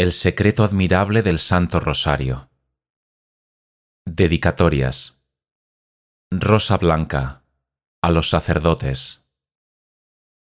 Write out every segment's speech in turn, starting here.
El secreto admirable del Santo Rosario. Dedicatorias. Rosa Blanca. A los sacerdotes.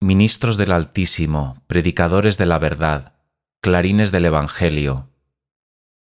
Ministros del Altísimo, predicadores de la verdad, clarines del Evangelio.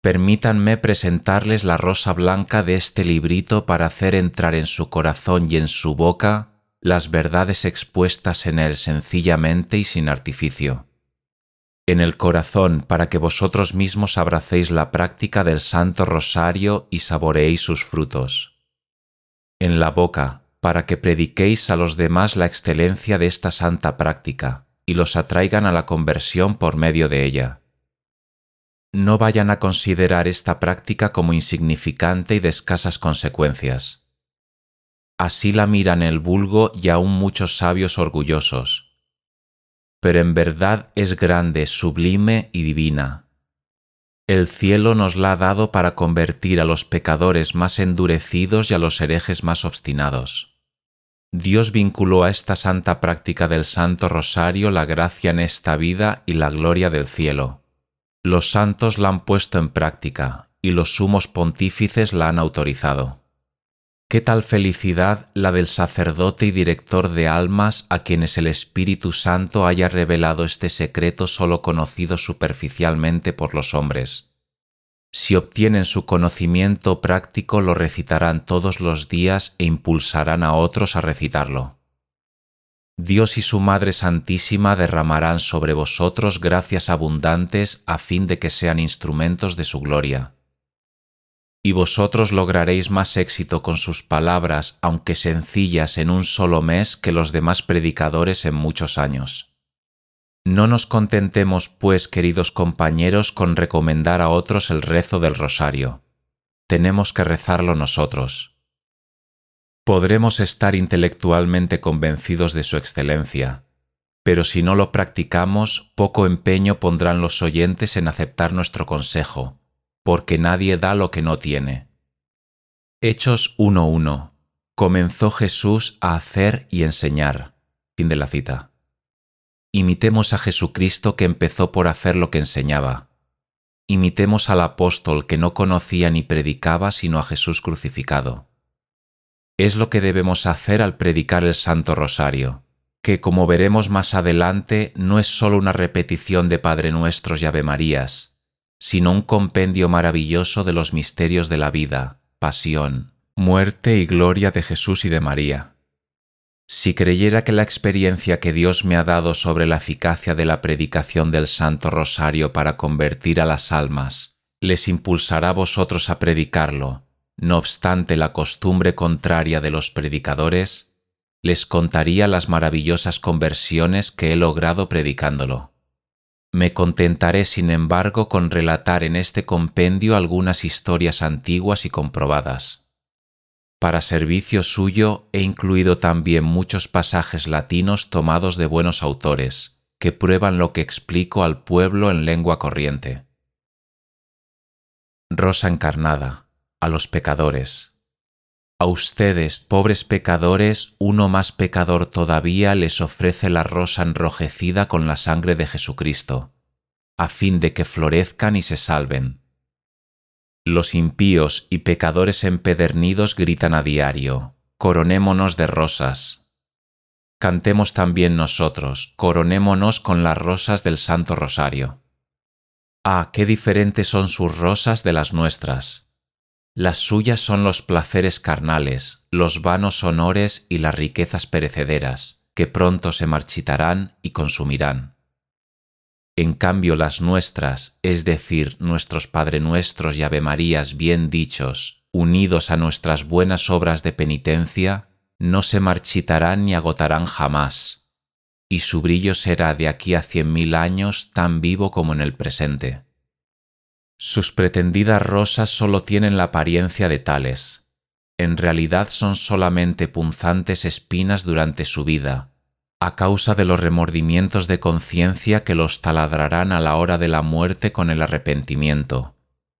Permítanme presentarles la rosa blanca de este librito para hacer entrar en su corazón y en su boca las verdades expuestas en él sencillamente y sin artificio en el corazón para que vosotros mismos abracéis la práctica del Santo Rosario y saboreéis sus frutos. En la boca, para que prediquéis a los demás la excelencia de esta santa práctica y los atraigan a la conversión por medio de ella. No vayan a considerar esta práctica como insignificante y de escasas consecuencias. Así la miran el vulgo y aún muchos sabios orgullosos, pero en verdad es grande, sublime y divina. El cielo nos la ha dado para convertir a los pecadores más endurecidos y a los herejes más obstinados. Dios vinculó a esta santa práctica del Santo Rosario la gracia en esta vida y la gloria del cielo. Los santos la han puesto en práctica y los sumos pontífices la han autorizado. Qué tal felicidad la del sacerdote y director de almas a quienes el Espíritu Santo haya revelado este secreto sólo conocido superficialmente por los hombres. Si obtienen su conocimiento práctico lo recitarán todos los días e impulsarán a otros a recitarlo. Dios y su Madre Santísima derramarán sobre vosotros gracias abundantes a fin de que sean instrumentos de su gloria y vosotros lograréis más éxito con sus palabras, aunque sencillas, en un solo mes que los demás predicadores en muchos años. No nos contentemos, pues, queridos compañeros, con recomendar a otros el rezo del rosario. Tenemos que rezarlo nosotros. Podremos estar intelectualmente convencidos de su excelencia, pero si no lo practicamos, poco empeño pondrán los oyentes en aceptar nuestro consejo porque nadie da lo que no tiene. Hechos 1.1. Comenzó Jesús a hacer y enseñar. Fin de la cita. Imitemos a Jesucristo que empezó por hacer lo que enseñaba. Imitemos al apóstol que no conocía ni predicaba sino a Jesús crucificado. Es lo que debemos hacer al predicar el Santo Rosario, que como veremos más adelante no es solo una repetición de Padre Nuestro y Ave Marías, sino un compendio maravilloso de los misterios de la vida, pasión, muerte y gloria de Jesús y de María. Si creyera que la experiencia que Dios me ha dado sobre la eficacia de la predicación del Santo Rosario para convertir a las almas, les impulsará a vosotros a predicarlo, no obstante la costumbre contraria de los predicadores, les contaría las maravillosas conversiones que he logrado predicándolo. Me contentaré, sin embargo, con relatar en este compendio algunas historias antiguas y comprobadas. Para servicio suyo he incluido también muchos pasajes latinos tomados de buenos autores, que prueban lo que explico al pueblo en lengua corriente. Rosa encarnada, a los pecadores. A ustedes, pobres pecadores, uno más pecador todavía les ofrece la rosa enrojecida con la sangre de Jesucristo, a fin de que florezcan y se salven. Los impíos y pecadores empedernidos gritan a diario, coronémonos de rosas. Cantemos también nosotros, coronémonos con las rosas del Santo Rosario. Ah, qué diferentes son sus rosas de las nuestras. Las suyas son los placeres carnales, los vanos honores y las riquezas perecederas, que pronto se marchitarán y consumirán. En cambio las nuestras, es decir, nuestros Padre Nuestros y Ave Marías bien dichos, unidos a nuestras buenas obras de penitencia, no se marchitarán ni agotarán jamás, y su brillo será de aquí a cien mil años tan vivo como en el presente. Sus pretendidas rosas solo tienen la apariencia de tales. En realidad son solamente punzantes espinas durante su vida, a causa de los remordimientos de conciencia que los taladrarán a la hora de la muerte con el arrepentimiento,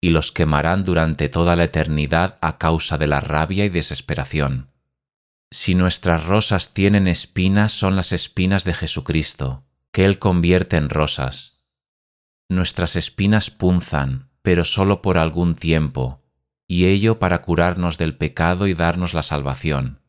y los quemarán durante toda la eternidad a causa de la rabia y desesperación. Si nuestras rosas tienen espinas, son las espinas de Jesucristo, que Él convierte en rosas. Nuestras espinas punzan, pero solo por algún tiempo, y ello para curarnos del pecado y darnos la salvación.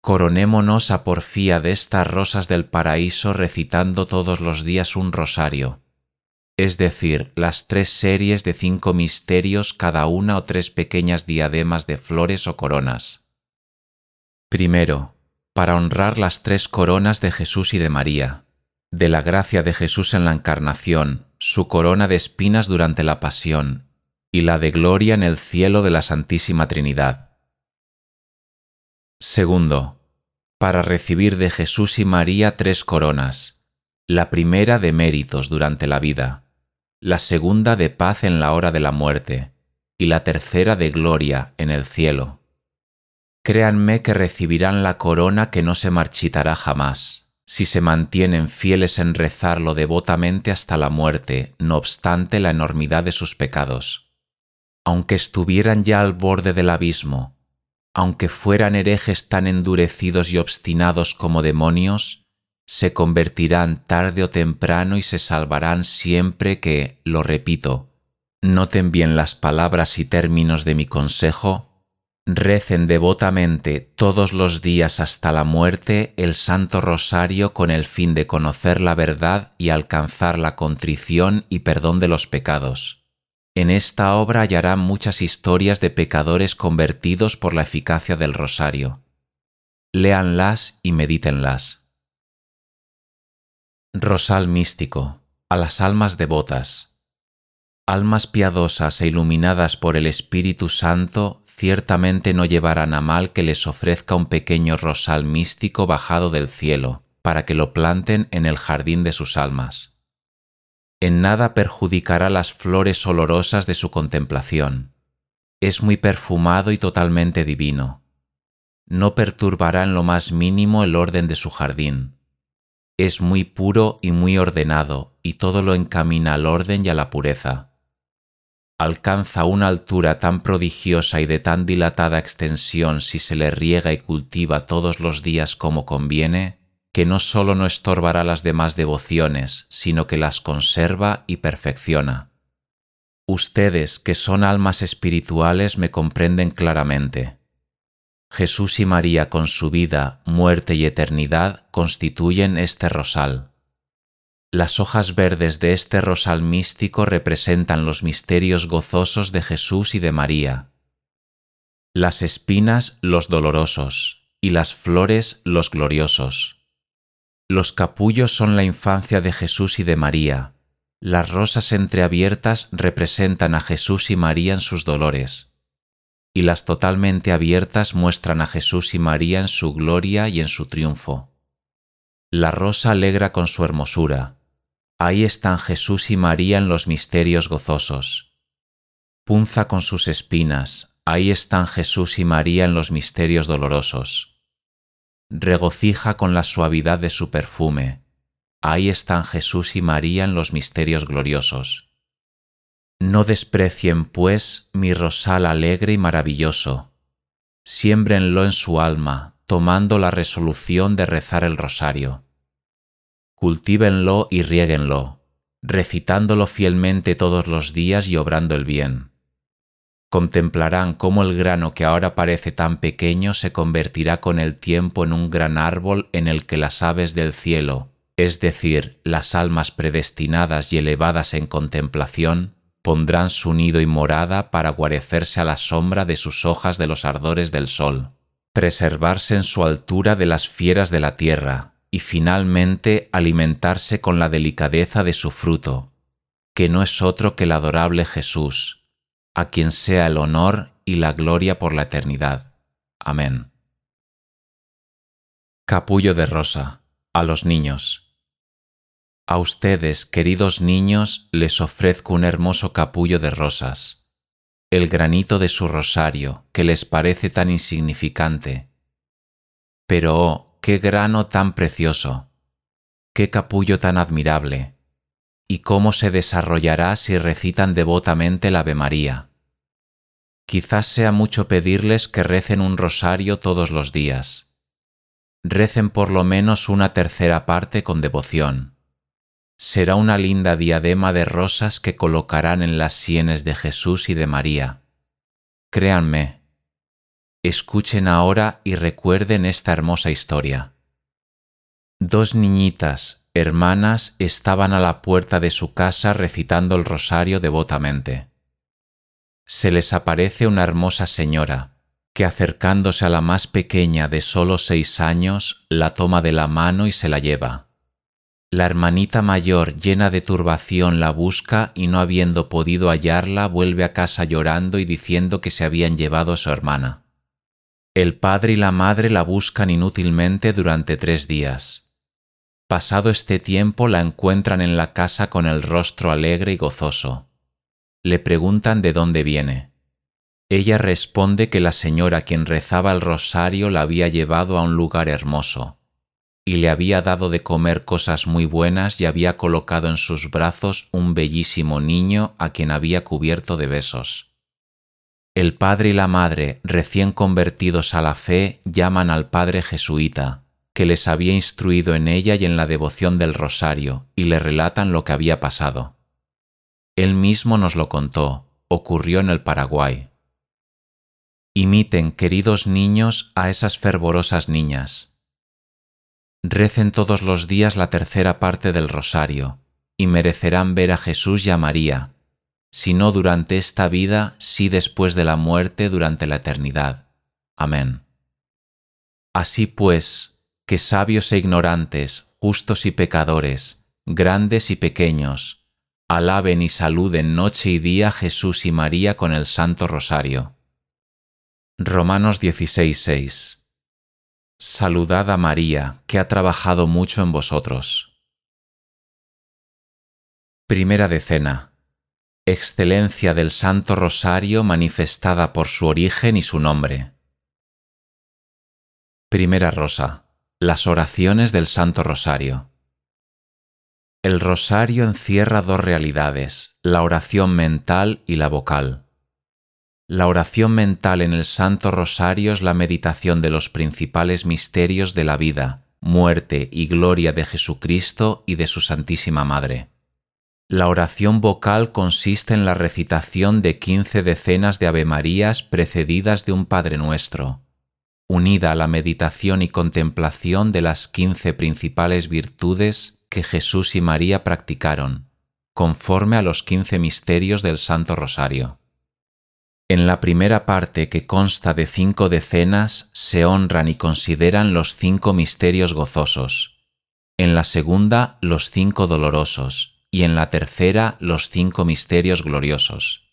Coronémonos a porfía de estas rosas del paraíso recitando todos los días un rosario, es decir, las tres series de cinco misterios cada una o tres pequeñas diademas de flores o coronas. Primero, para honrar las tres coronas de Jesús y de María, de la gracia de Jesús en la Encarnación, su corona de espinas durante la pasión y la de gloria en el cielo de la Santísima Trinidad. Segundo, para recibir de Jesús y María tres coronas, la primera de méritos durante la vida, la segunda de paz en la hora de la muerte y la tercera de gloria en el cielo. Créanme que recibirán la corona que no se marchitará jamás si se mantienen fieles en rezarlo devotamente hasta la muerte, no obstante la enormidad de sus pecados. Aunque estuvieran ya al borde del abismo, aunque fueran herejes tan endurecidos y obstinados como demonios, se convertirán tarde o temprano y se salvarán siempre que, lo repito, noten bien las palabras y términos de mi consejo, Recen devotamente todos los días hasta la muerte el Santo Rosario con el fin de conocer la verdad y alcanzar la contrición y perdón de los pecados. En esta obra hallarán muchas historias de pecadores convertidos por la eficacia del Rosario. Léanlas y medítenlas. Rosal místico, a las almas devotas almas piadosas e iluminadas por el Espíritu Santo, ciertamente no llevarán a mal que les ofrezca un pequeño rosal místico bajado del cielo, para que lo planten en el jardín de sus almas. En nada perjudicará las flores olorosas de su contemplación. Es muy perfumado y totalmente divino. No perturbará en lo más mínimo el orden de su jardín. Es muy puro y muy ordenado, y todo lo encamina al orden y a la pureza alcanza una altura tan prodigiosa y de tan dilatada extensión si se le riega y cultiva todos los días como conviene, que no sólo no estorbará las demás devociones, sino que las conserva y perfecciona. Ustedes, que son almas espirituales, me comprenden claramente. Jesús y María con su vida, muerte y eternidad constituyen este rosal. Las hojas verdes de este rosal místico representan los misterios gozosos de Jesús y de María. Las espinas los dolorosos y las flores los gloriosos. Los capullos son la infancia de Jesús y de María. Las rosas entreabiertas representan a Jesús y María en sus dolores. Y las totalmente abiertas muestran a Jesús y María en su gloria y en su triunfo. La rosa alegra con su hermosura, Ahí están Jesús y María en los misterios gozosos. Punza con sus espinas, ahí están Jesús y María en los misterios dolorosos. Regocija con la suavidad de su perfume, ahí están Jesús y María en los misterios gloriosos. No desprecien, pues, mi rosal alegre y maravilloso. Siémbrenlo en su alma, tomando la resolución de rezar el rosario cultívenlo y riéguenlo, recitándolo fielmente todos los días y obrando el bien. Contemplarán cómo el grano que ahora parece tan pequeño se convertirá con el tiempo en un gran árbol en el que las aves del cielo, es decir, las almas predestinadas y elevadas en contemplación, pondrán su nido y morada para guarecerse a la sombra de sus hojas de los ardores del sol, preservarse en su altura de las fieras de la tierra, y finalmente alimentarse con la delicadeza de su fruto, que no es otro que el adorable Jesús, a quien sea el honor y la gloria por la eternidad. Amén. Capullo de Rosa, a los niños. A ustedes, queridos niños, les ofrezco un hermoso capullo de rosas, el granito de su rosario, que les parece tan insignificante. Pero, oh, qué grano tan precioso, qué capullo tan admirable, y cómo se desarrollará si recitan devotamente la Ave María. Quizás sea mucho pedirles que recen un rosario todos los días. Recen por lo menos una tercera parte con devoción. Será una linda diadema de rosas que colocarán en las sienes de Jesús y de María. Créanme, Escuchen ahora y recuerden esta hermosa historia. Dos niñitas, hermanas, estaban a la puerta de su casa recitando el rosario devotamente. Se les aparece una hermosa señora, que acercándose a la más pequeña de sólo seis años, la toma de la mano y se la lleva. La hermanita mayor, llena de turbación, la busca y no habiendo podido hallarla, vuelve a casa llorando y diciendo que se habían llevado a su hermana. El padre y la madre la buscan inútilmente durante tres días. Pasado este tiempo la encuentran en la casa con el rostro alegre y gozoso. Le preguntan de dónde viene. Ella responde que la señora quien rezaba el rosario la había llevado a un lugar hermoso, y le había dado de comer cosas muy buenas y había colocado en sus brazos un bellísimo niño a quien había cubierto de besos. El padre y la madre, recién convertidos a la fe, llaman al padre jesuita, que les había instruido en ella y en la devoción del rosario, y le relatan lo que había pasado. Él mismo nos lo contó, ocurrió en el Paraguay. Imiten, queridos niños, a esas fervorosas niñas. Recen todos los días la tercera parte del rosario, y merecerán ver a Jesús y a María, sino durante esta vida, sí después de la muerte, durante la eternidad. Amén. Así pues, que sabios e ignorantes, justos y pecadores, grandes y pequeños, alaben y saluden noche y día Jesús y María con el Santo Rosario. Romanos 16:6 Saludad a María, que ha trabajado mucho en vosotros. Primera decena excelencia del Santo Rosario manifestada por su origen y su nombre. Primera Rosa. Las oraciones del Santo Rosario. El rosario encierra dos realidades, la oración mental y la vocal. La oración mental en el Santo Rosario es la meditación de los principales misterios de la vida, muerte y gloria de Jesucristo y de su Santísima Madre. La oración vocal consiste en la recitación de quince decenas de Marías precedidas de un Padre Nuestro, unida a la meditación y contemplación de las quince principales virtudes que Jesús y María practicaron, conforme a los quince misterios del Santo Rosario. En la primera parte, que consta de cinco decenas, se honran y consideran los cinco misterios gozosos. En la segunda, los cinco dolorosos y en la tercera los cinco misterios gloriosos.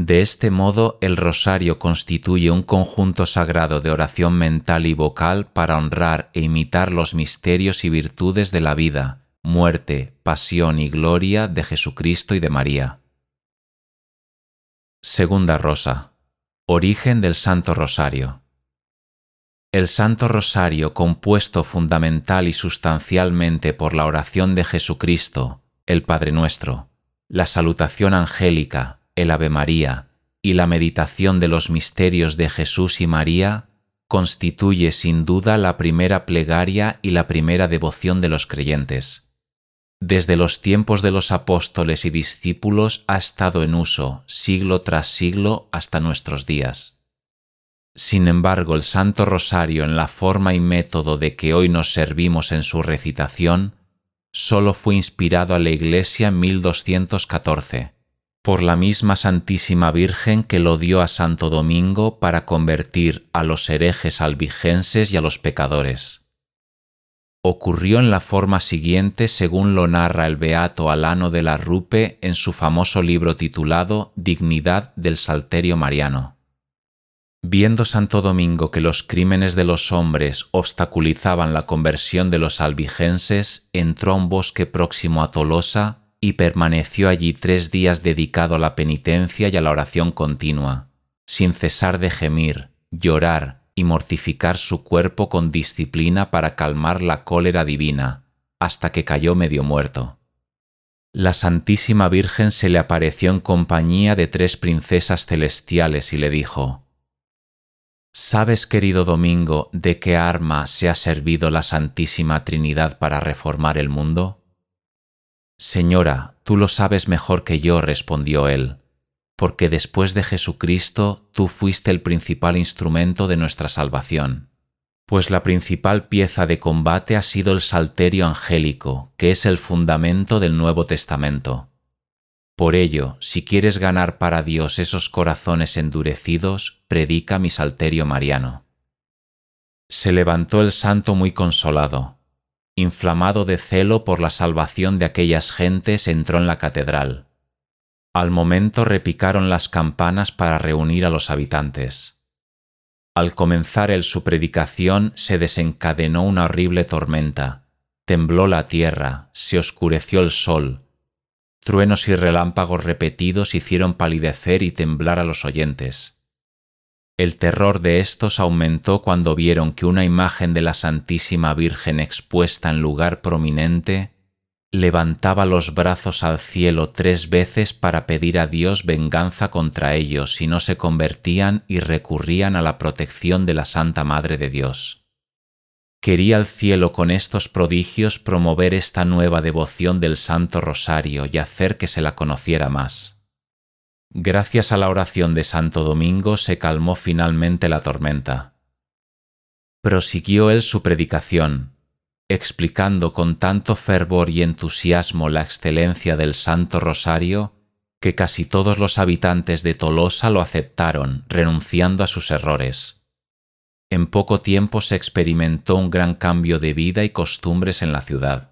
De este modo el rosario constituye un conjunto sagrado de oración mental y vocal para honrar e imitar los misterios y virtudes de la vida, muerte, pasión y gloria de Jesucristo y de María. Segunda Rosa. Origen del Santo Rosario. El Santo Rosario, compuesto fundamental y sustancialmente por la oración de Jesucristo, el Padre Nuestro, la salutación angélica, el Ave María y la meditación de los misterios de Jesús y María constituye sin duda la primera plegaria y la primera devoción de los creyentes. Desde los tiempos de los apóstoles y discípulos ha estado en uso siglo tras siglo hasta nuestros días. Sin embargo, el Santo Rosario en la forma y método de que hoy nos servimos en su recitación solo fue inspirado a la Iglesia en 1214, por la misma Santísima Virgen que lo dio a Santo Domingo para convertir a los herejes albigenses y a los pecadores. Ocurrió en la forma siguiente según lo narra el beato Alano de la Rupe en su famoso libro titulado Dignidad del Salterio Mariano. Viendo Santo Domingo que los crímenes de los hombres obstaculizaban la conversión de los albigenses, entró a un bosque próximo a Tolosa y permaneció allí tres días dedicado a la penitencia y a la oración continua, sin cesar de gemir, llorar y mortificar su cuerpo con disciplina para calmar la cólera divina, hasta que cayó medio muerto. La Santísima Virgen se le apareció en compañía de tres princesas celestiales y le dijo, ¿Sabes, querido Domingo, de qué arma se ha servido la Santísima Trinidad para reformar el mundo? Señora, tú lo sabes mejor que yo, respondió él, porque después de Jesucristo tú fuiste el principal instrumento de nuestra salvación. Pues la principal pieza de combate ha sido el salterio angélico, que es el fundamento del Nuevo Testamento. Por ello, si quieres ganar para Dios esos corazones endurecidos, predica mi salterio mariano. Se levantó el santo muy consolado. Inflamado de celo por la salvación de aquellas gentes, entró en la catedral. Al momento repicaron las campanas para reunir a los habitantes. Al comenzar él su predicación se desencadenó una horrible tormenta. Tembló la tierra, se oscureció el sol, Truenos y relámpagos repetidos hicieron palidecer y temblar a los oyentes. El terror de estos aumentó cuando vieron que una imagen de la Santísima Virgen expuesta en lugar prominente levantaba los brazos al cielo tres veces para pedir a Dios venganza contra ellos si no se convertían y recurrían a la protección de la Santa Madre de Dios. Quería el cielo con estos prodigios promover esta nueva devoción del Santo Rosario y hacer que se la conociera más. Gracias a la oración de Santo Domingo se calmó finalmente la tormenta. Prosiguió él su predicación, explicando con tanto fervor y entusiasmo la excelencia del Santo Rosario que casi todos los habitantes de Tolosa lo aceptaron, renunciando a sus errores en poco tiempo se experimentó un gran cambio de vida y costumbres en la ciudad.